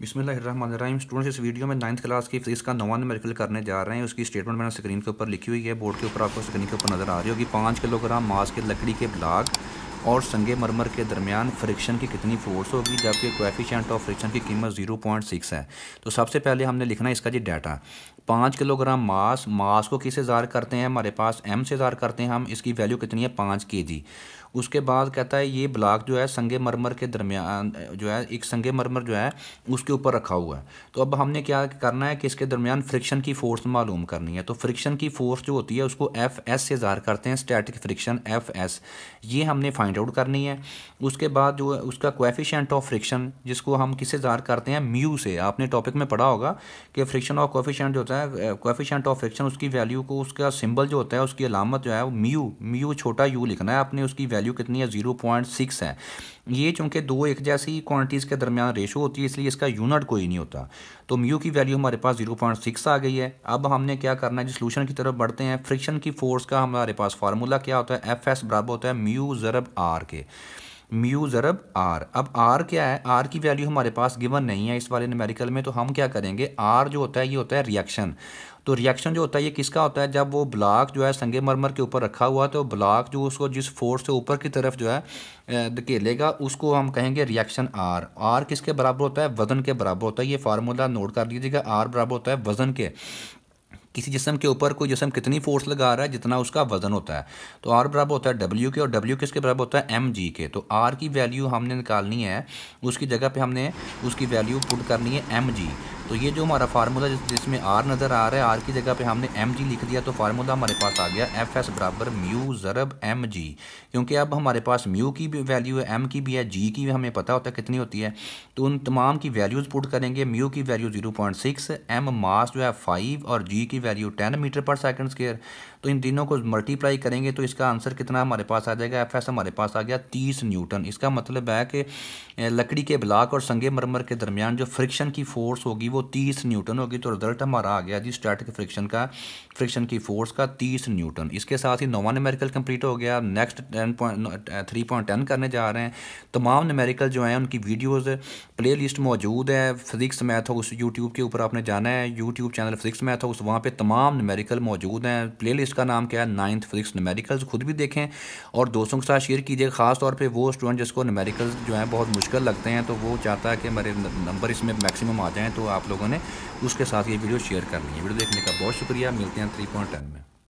बिसमीम स्टूडेंट्स इस वीडियो में नाइन्थ क्लास की फिजिक्स का नवा न्यूमेरिकल करने जा रहे हैं उसकी स्टेटमेंट मैंने स्क्रीन के ऊपर लिखी हुई है बोर्ड के ऊपर आपको स्क्रीन के ऊपर नज़र आ रही होगी पाँच किलोग्राम मास के लकड़ी के ब्लाक और संगे मरमर के दरमियान फ्रिक्शन की कितनी फोर्स होगी जबकि कोएफिशिएंट ऑफ फ्रिक्शन की कीमत 0.6 है तो सबसे पहले हमने लिखना है इसका जी डाटा पाँच किलोग्राम मास मास को किसे ज़ार करते हैं हमारे पास एम से ज़ार करते हैं हम इसकी वैल्यू कितनी है पाँच के जी उसके बाद कहता है ये ब्लॉक जो है संगे मरमर के दरमियान जो है एक संगे मरमर जो है उसके ऊपर रखा हुआ है तो अब हमने क्या करना है कि इसके दरमियान फ्रिक्शन की फोर्स मालूम करनी है तो फ्रिक्शन की फोर्स जो होती है उसको एफ एस से ज़ाहिर करते हैं स्टैटिक फ्रिक्शन एफ एस ये हमने फाइंड आउट करनी है उसके बाद जो है उसका कोफ़िशेंट ऑफ फ्रिक्शन जिसको हम किसे ज़ाहिर करते हैं म्यू से आपने टॉपिक में पढ़ा होगा कि फ्रिक्शन ऑफ कोफिशेंट जो होता है है कोफिशेंट ऑफ फ्रिक्शन उसकी वैल्यू को उसका सिंबल जो होता है उसकी अलामत जो है वो म्यू म्यू छोटा यू लिखना है आपने उसकी वैल्यू कितनी है जीरो पॉइंट सिक्स है ये चूँकि दो एक जैसी क्वांटिटीज़ के दरमियान रेशो होती है इसलिए इसका यूनिट कोई नहीं होता तो म्यू की वैल्यू हमारे पास जीरो पॉइंट सिक्स आ गई है अब हमने क्या करना है जी सोल्यूशन की तरफ बढ़ते हैं फ्रिक्शन की फोर्स का हमारे पास फार्मूला क्या होता है एफ एस बराबर होता है म्यू ज़रब आर के म्यू ज़रब आर अब आर क्या है आर की वैल्यू हमारे पास गिवन नहीं है इस वाले नमेरिकल में तो हम क्या करेंगे आर जो होता है ये होता है रिएक्शन तो रिएक्शन जो होता है ये किसका होता है जब वो ब्लॉक जो है संगे मरमर के ऊपर रखा हुआ तो ब्लॉक जो उसको जिस फोर्स से ऊपर की तरफ जो है धकेलेगा उसको हम कहेंगे रिएक्शन आर आर किसके बराबर होता है वजन के बराबर होता है ये फार्मूला नोट कर लीजिएगा आर बराबर होता है वजन के किसी जिसम के ऊपर कोई जिसम कितनी फोर्स लगा रहा है जितना उसका वजन होता है तो आर बराबर होता है डब्ल्यू के और डब्ल्यू किसके बराबर होता है एम जी के तो आर की वैल्यू हमने निकालनी है उसकी जगह पे हमने उसकी वैल्यू पुट करनी है एम जी तो ये जो हमारा फार्मूला जिस, जिसमें आर नज़र आ रहा है आर की जगह पे हमने एम जी लिख दिया तो फार्मूला हमारे पास आ गया एफ एस बराबर म्यू ज़रब एम जी क्योंकि अब हमारे पास म्यू की भी वैल्यू है एम की भी है जी की भी हमें पता होता है कितनी होती है तो उन तमाम की वैल्यूज़ पुट करेंगे म्यू की value zero point six M mass जो है फाइव और जी की value ten metre per second square तो इन तीनों को मल्टीप्लाई करेंगे तो इसका आंसर कितना हमारे पास आ जाएगा एफ एस हमारे पास आ गया तीस न्यूटन इसका मतलब है कि लकड़ी के ब्लाक और संगे मरमर के दरमियान जो फ्रिक्शन की फोर्स होगी वो तीस न्यूटन होगी तो रिजल्ट हमारा आ गया जी स्टैटिक फ्रिक्शन का फ्रिक्शन की फोर्स का तीस न्यूटन इसके साथ ही नोवा नमेरिकल कंप्लीट हो गया next ten point three point ten करने जा रहे हैं तमाम नमेरिकल जो हैं उनकी वीडियोज़ प्ले लिस्ट मौजूद है फिजिक्स मैथ हाउस यूट्यूब के ऊपर आपने जाना है YouTube channel physics math house वहाँ पर तमाम नमेरिकल मौजूद हैं प्ले लिस्ट इसका नाम क्या है नाइन्थ फिजिक्स नमेरिकल्स खुद भी देखें और दोस्तों के साथ शेयर कीजिए खास तौर वो स्टूडेंट जिसको नमेरिकल्स जो है बहुत मुश्किल लगते हैं तो वो चाहता है कि मेरे नंबर इसमें मैक्सिमम आ जाएँ तो आप लोगों ने उसके साथ ये वीडियो शेयर करनी है वीडियो देखने का बहुत शुक्रिया मिलते हैं थ्री में